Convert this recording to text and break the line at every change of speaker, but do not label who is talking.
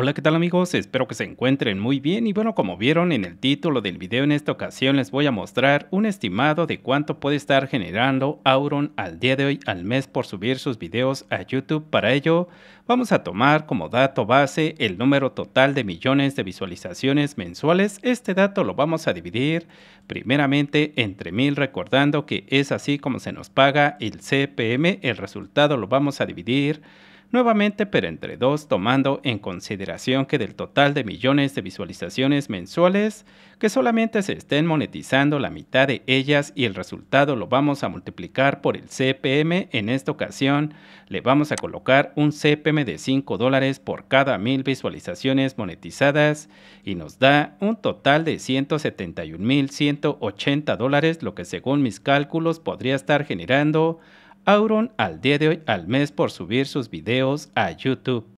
Hola, ¿qué tal amigos? Espero que se encuentren muy bien y bueno, como vieron en el título del video en esta ocasión les voy a mostrar un estimado de cuánto puede estar generando Auron al día de hoy al mes por subir sus videos a YouTube. Para ello vamos a tomar como dato base el número total de millones de visualizaciones mensuales. Este dato lo vamos a dividir primeramente entre mil recordando que es así como se nos paga el CPM. El resultado lo vamos a dividir nuevamente pero entre dos tomando en consideración que del total de millones de visualizaciones mensuales, que solamente se estén monetizando la mitad de ellas y el resultado lo vamos a multiplicar por el CPM, en esta ocasión le vamos a colocar un CPM de 5 dólares por cada mil visualizaciones monetizadas y nos da un total de 171.180 dólares, lo que según mis cálculos podría estar generando Auron al día de hoy al mes por subir sus videos a YouTube.